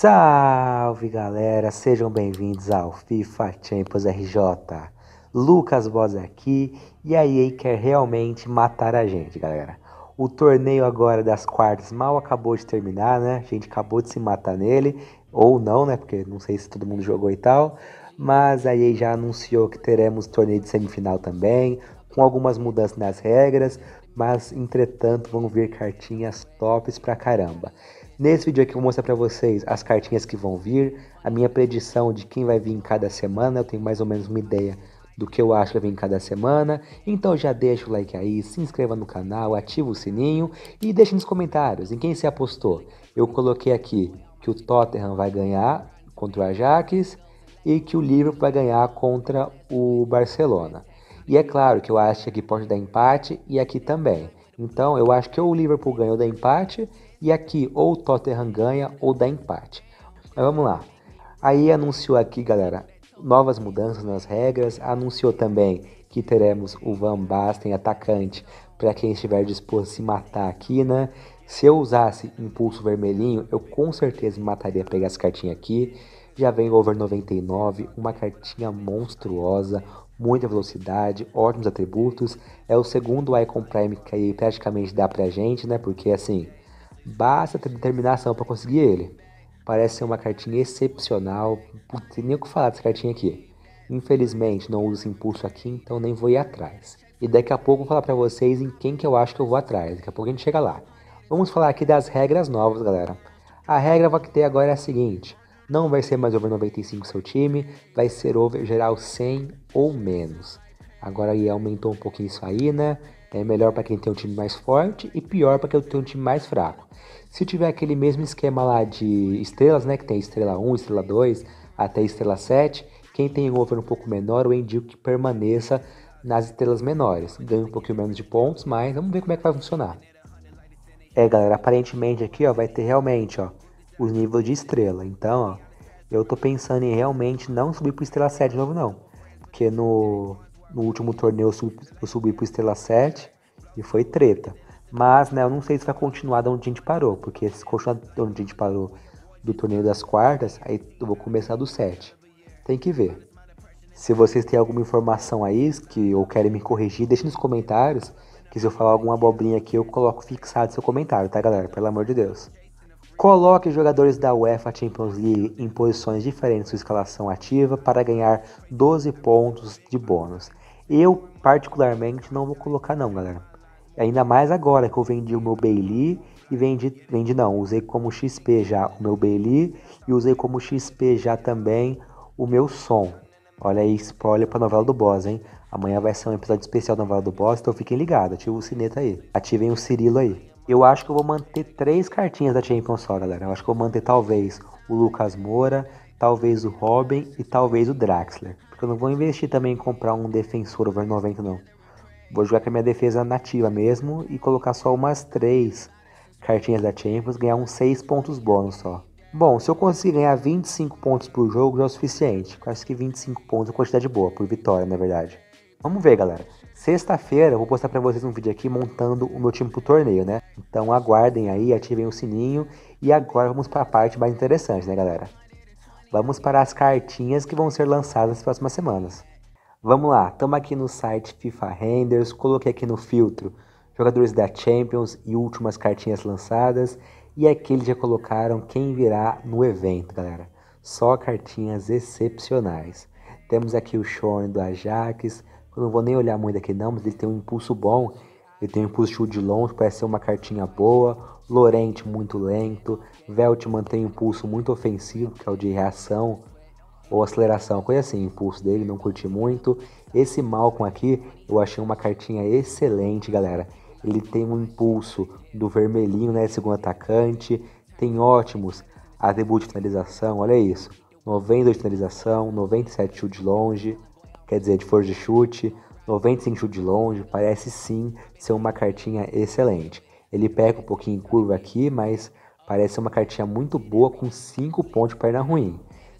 Salve galera, sejam bem-vindos ao FIFA Champions RJ. Lucas Voz aqui e a EA quer realmente matar a gente, galera. O torneio agora das quartas mal acabou de terminar, né? A gente acabou de se matar nele, ou não, né? Porque não sei se todo mundo jogou e tal. Mas a EA já anunciou que teremos torneio de semifinal também, com algumas mudanças nas regras, mas entretanto vão vir cartinhas tops pra caramba. Nesse vídeo aqui eu vou mostrar para vocês as cartinhas que vão vir, a minha predição de quem vai vir em cada semana, eu tenho mais ou menos uma ideia do que eu acho que vem cada semana. Então já deixa o like aí, se inscreva no canal, ativa o sininho e deixa nos comentários em quem você apostou. Eu coloquei aqui que o Tottenham vai ganhar contra o Ajax e que o Liverpool vai ganhar contra o Barcelona. E é claro que eu acho que aqui pode dar empate e aqui também. Então eu acho que ou o Liverpool ganhou da empate e aqui ou o Tottenham ganha ou dá empate. Mas vamos lá. Aí anunciou aqui, galera, novas mudanças nas regras. Anunciou também que teremos o Van Basten atacante para quem estiver disposto a se matar aqui, né? Se eu usasse impulso vermelhinho, eu com certeza me mataria pegar essa cartinha aqui. Já vem over 99, uma cartinha monstruosa, muita velocidade, ótimos atributos. É o segundo Icon Prime que aí praticamente dá pra gente, né? Porque assim, Basta ter determinação para conseguir ele. Parece ser uma cartinha excepcional. Putz, nem o que falar dessa cartinha aqui. Infelizmente, não uso impulso aqui, então nem vou ir atrás. E daqui a pouco vou falar para vocês em quem que eu acho que eu vou atrás. Daqui a pouco a gente chega lá. Vamos falar aqui das regras novas, galera. A regra que tem agora é a seguinte. Não vai ser mais over 95 seu time, vai ser over geral 100 ou menos. Agora aí aumentou um pouquinho isso aí, né? É melhor para quem tem um time mais forte e pior para quem tem um time mais fraco. Se tiver aquele mesmo esquema lá de estrelas, né, que tem estrela 1, estrela 2, até estrela 7, quem tem um over um pouco menor, eu indico que permaneça nas estrelas menores. Ganha um pouquinho menos de pontos, mas vamos ver como é que vai funcionar. É, galera, aparentemente aqui, ó, vai ter realmente, ó, os níveis de estrela. Então, ó, eu tô pensando em realmente não subir para estrela 7 de novo não, porque no no último torneio eu, subi pro Estrela 7 e foi treta. Mas, né, eu não sei se vai continuar de onde a gente parou, porque se continuar de onde a gente parou do torneio das quartas, aí eu vou começar do 7. Tem que ver. Se vocês têm alguma informação aí que ou querem me corrigir, deixe nos comentários, que se eu falar alguma abobrinha aqui, eu coloco fixado seu comentário, tá, galera? Pelo amor de Deus. Coloque jogadores da UEFA Champions League em posições diferentes de sua escalação ativa para ganhar 12 pontos de bônus. Eu, particularmente, não vou colocar não, galera. Ainda mais agora que eu vendi o meu Bailey e vendi, vendi não, usei como XP já o meu Bailey e usei como XP já também o meu som. Olha aí, spoiler para novela do Boss, hein? Amanhã vai ser um episódio especial da novela do Boss, então fiquem ligados, ativem o sineta aí. Ativem o Cirilo aí. Eu acho que eu vou manter três cartinhas da Champions só, galera. Eu acho que eu vou manter talvez o Lucas Moura, talvez o Robin e talvez o Draxler. Porque eu não vou investir também em comprar um defensor over 90, não. Vou jogar com a minha defesa nativa mesmo e colocar só umas três cartinhas da Champions, ganhar uns seis pontos bônus só. Bom, se eu conseguir ganhar 25 pontos por jogo já é o suficiente. Acho que 25 pontos é uma quantidade boa, por vitória, na verdade. Vamos ver, galera. Sexta-feira eu vou postar para vocês um vídeo aqui montando o meu time pro torneio, né? Então aguardem aí, ativem o sininho e agora vamos para a parte mais interessante, né, galera? Vamos para as cartinhas que vão ser lançadas nas próximas semanas. Vamos lá, estamos aqui no site FIFA Renders, coloquei aqui no filtro jogadores da Champions e últimas cartinhas lançadas e aqui eles já colocaram quem virá no evento, galera. Só cartinhas excepcionais. Temos aqui o Shone do Ajax, eu não vou nem olhar muito aqui não, mas ele tem um impulso bom. Ele tem um impulso de chute de longe, parece ser uma cartinha boa. Lorente muito lento. Velt mantém um impulso muito ofensivo, que é o de reação ou aceleração, coisa assim, impulso dele, não curti muito. Esse Malcolm aqui, eu achei uma cartinha excelente, galera. Ele tem um impulso do vermelhinho, né, segundo atacante. Tem ótimos atributos de finalização, olha isso. 92 de finalização, 97 chute de longe quer dizer, de força de chute, 95 chute de longe, parece sim ser uma cartinha excelente. Ele pega um pouquinho em curva aqui, mas parece uma cartinha muito boa com 5 pontos de perna ruim.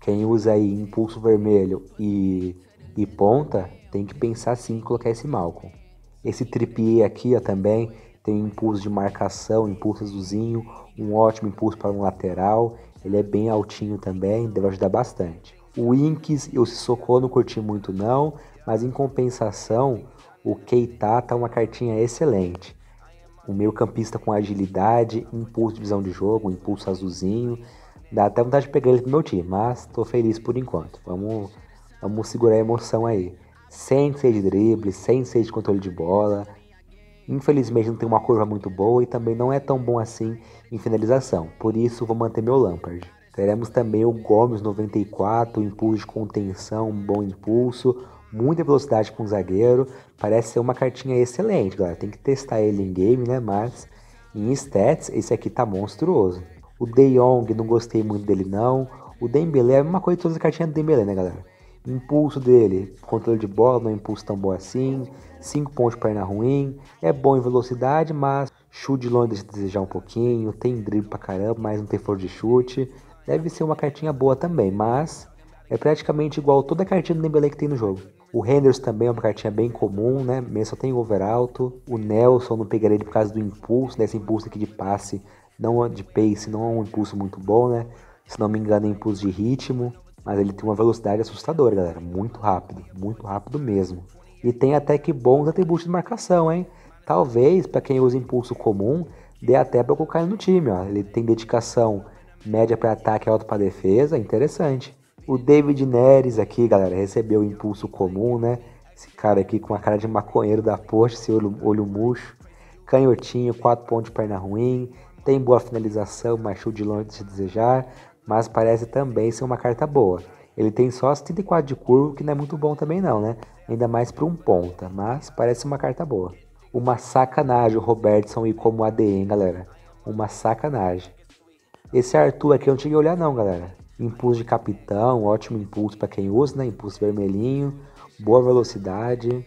Quem usa aí impulso vermelho e, e ponta tem que pensar sim em colocar esse Malcolm. Esse tripié aqui ó, também tem impulso de marcação, impulso azulzinho, um ótimo impulso para um lateral. Ele é bem altinho também, deve ajudar bastante. O Inks e o Sissoko não curti muito não, mas em compensação, o Keita tá uma cartinha excelente. O meio campista com agilidade, impulso de visão de jogo, impulso azulzinho. Dá até vontade de pegar ele pro meu time, mas tô feliz por enquanto. Vamos, vamos segurar a emoção aí. Sem ser de drible, sem ser de controle de bola. Infelizmente não tem uma curva muito boa e também não é tão bom assim em finalização. Por isso vou manter meu Lampard. Teremos também o Gomes 94, impulso de contenção, bom impulso, muita velocidade com o zagueiro. Parece ser uma cartinha excelente, galera. Tem que testar ele em game, né? Mas em stats, esse aqui tá monstruoso. O De Jong, não gostei muito dele não. O Dembele é a mesma coisa de todas as cartinhas do Dembele, né, galera? Impulso dele, controle de bola, não é impulso tão bom assim. 5 pontos de perna ruim. É bom em velocidade, mas chute de longe deixa desejar um pouquinho. Tem drible pra caramba, mas não tem força de chute. Deve ser uma cartinha boa também, mas é praticamente igual toda a cartinha do Dembele que tem no jogo. O Renders também é uma cartinha bem comum, né? Mesmo só tem o Overalto. O Nelson não pegaria ele por causa do impulso, né? Esse impulso aqui de passe, não de pace, não é um impulso muito bom, né? Se não me engano, é impulso de ritmo. Mas ele tem uma velocidade assustadora, galera. Muito rápido, muito rápido mesmo. E tem até que bons atributos de marcação, hein? Talvez, para quem usa impulso comum, dê até para colocar ele no time, ó. Ele tem dedicação média para ataque e alta para defesa, interessante. O David Neres aqui, galera, recebeu o impulso comum, né? Esse cara aqui com a cara de maconheiro da poxa, esse olho, olho murcho. Canhotinho, 4 pontos de perna ruim. Tem boa finalização, mas chute de longe de se desejar. Mas parece também ser uma carta boa. Ele tem só as 34 de curva, que não é muito bom também não, né? Ainda mais para um ponta, mas parece uma carta boa. Uma sacanagem o Robertson ir como ADN, galera. Uma sacanagem. Esse Arthur aqui eu não tinha que olhar não, galera. Impulso de capitão, ótimo impulso para quem usa, né? Impulso vermelhinho, boa velocidade,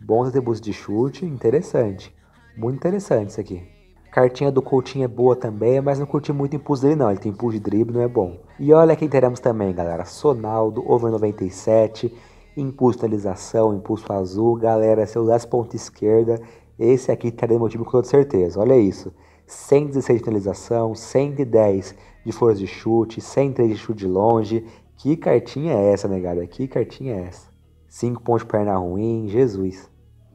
bons atributos de chute, interessante. Muito interessante isso aqui. Cartinha do Coutinho é boa também, mas não curti muito o impulso dele não, ele tem impulso de drible, não é bom. E olha quem teremos também, galera. Sonaldo, over 97, impulso alisação, impulso azul. Galera, se eu usar ponta esquerda, esse aqui teria meu time com toda certeza, olha isso. 116 de finalização, 110 de força de chute, 103 de chute de longe. Que cartinha é essa, negada? Que cartinha é essa? 5 pontos de perna ruim, Jesus.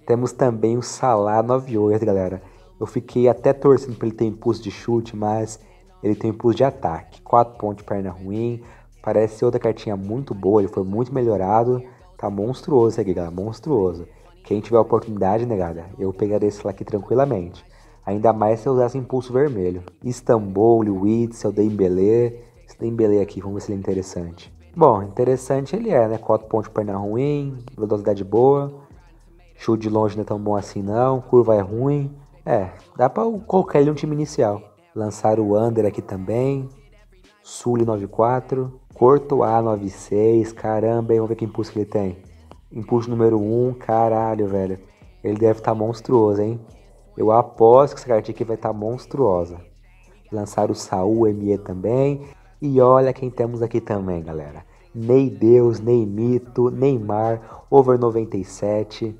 Temos também o Salah 98, galera. Eu fiquei até torcendo para ele ter impulso de chute, mas ele tem impulso de ataque. 4 pontos de perna ruim. Parece outra cartinha muito boa, ele foi muito melhorado. Tá monstruoso esse aqui, galera, monstruoso. Quem tiver oportunidade, negada, eu pegarei esse lá aqui tranquilamente. Ainda mais se eu usasse impulso vermelho. Istambul, Witzel, Dembele. Esse Dembele aqui, vamos ver se ele é interessante. Bom, interessante ele é, né? 4 pontos de perna ruim, velocidade boa. Chute de longe não é tão bom assim não, curva é ruim. É, dá pra colocar ele um time inicial. Lançaram o Under aqui também. Sully 94. 9 96. Caramba, hein? Vamos ver que impulso que ele tem. Impulso número 1, caralho, velho. Ele deve estar tá monstruoso, hein? Eu aposto que essa cartinha aqui vai estar tá monstruosa. Lançaram o Saul ME também. E olha quem temos aqui também, galera. Neideus, Deus, Mito, Neymar, Over 97,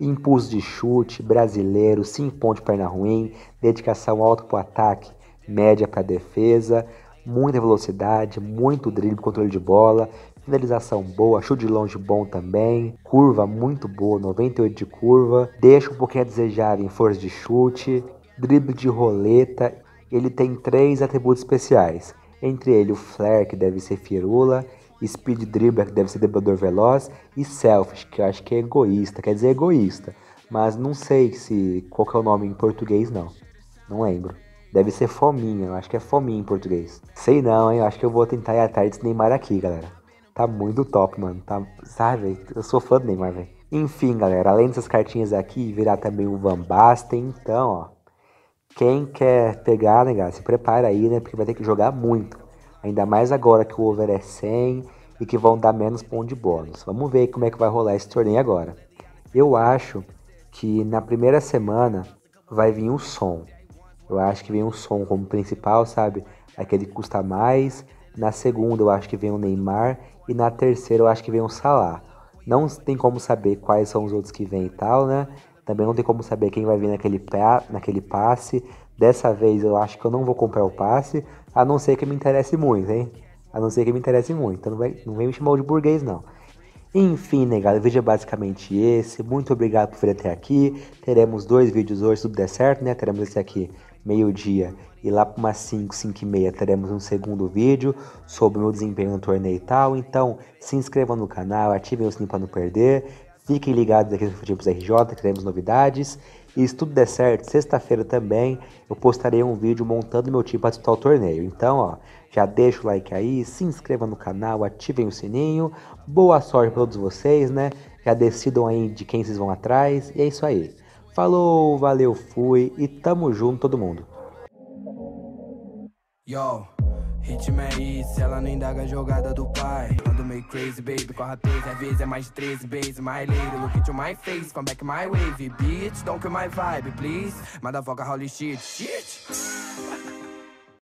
Impulso de Chute, Brasileiro, 5 pontos de perna ruim, dedicação alta para o ataque, média para defesa, muita velocidade, muito drible, controle de bola, Finalização boa, chute de longe bom também, curva muito boa, 98 de curva, deixa um pouquinho a desejar em força de chute, drible de roleta. Ele tem três atributos especiais, entre ele o flare, que deve ser firula, speed dribbler, que deve ser driblador veloz, e selfish, que eu acho que é egoísta, quer dizer egoísta, mas não sei se qual é o nome em português não, não lembro. Deve ser fominha, eu acho que é fominha em português. Sei não, hein? Eu acho que eu vou tentar ir atrás desse Neymar aqui, galera. Tá muito top, mano. Tá, sabe? Eu sou fã do Neymar, velho. Enfim, galera, além dessas cartinhas aqui, virá também o Van Basten. Então, ó, quem quer pegar, né, galera, se prepara aí, né, porque vai ter que jogar muito. Ainda mais agora que o over é 100 e que vão dar menos ponto de bônus. Vamos ver como é que vai rolar esse torneio agora. Eu acho que na primeira semana vai vir o som. Eu acho que vem o som como principal, sabe? Aquele que custa mais, na segunda, eu acho que vem o Neymar. E na terceira, eu acho que vem o Salah. Não tem como saber quais são os outros que vêm e tal, né? Também não tem como saber quem vai vir naquele, pé, naquele passe. Dessa vez, eu acho que eu não vou comprar o passe, a não ser que me interesse muito, hein? A não ser que me interesse muito. Então não, vai, não vem me chamar de burguês, não. Enfim, negado, né, o vídeo é basicamente esse. Muito obrigado por vir até aqui. Teremos dois vídeos hoje, se tudo der certo, né? Teremos esse aqui meio-dia e lá para umas 5, 5 e meia teremos um segundo vídeo sobre o meu desempenho no torneio e tal. Então se inscreva no canal, ativem o sininho para não perder. Fiquem ligados aqui no Futebol RJ, teremos novidades. E se tudo der certo, sexta-feira também eu postarei um vídeo montando meu time para disputar o torneio. Então, ó, já deixa o like aí, se inscreva no canal, ativem o sininho. Boa sorte para todos vocês, né? Já decidam aí de quem vocês vão atrás. E é isso aí. Falou, valeu, fui e tamo junto todo mundo. Yo, ritmo é isso, ela não indaga a jogada do pai. Ando meio crazy, baby, corra 13, às vezes é mais de 13 base. My lady, look at my face, come back my wave, bitch, don't kill my vibe, please. Manda Motherfucker, holy shit, shit.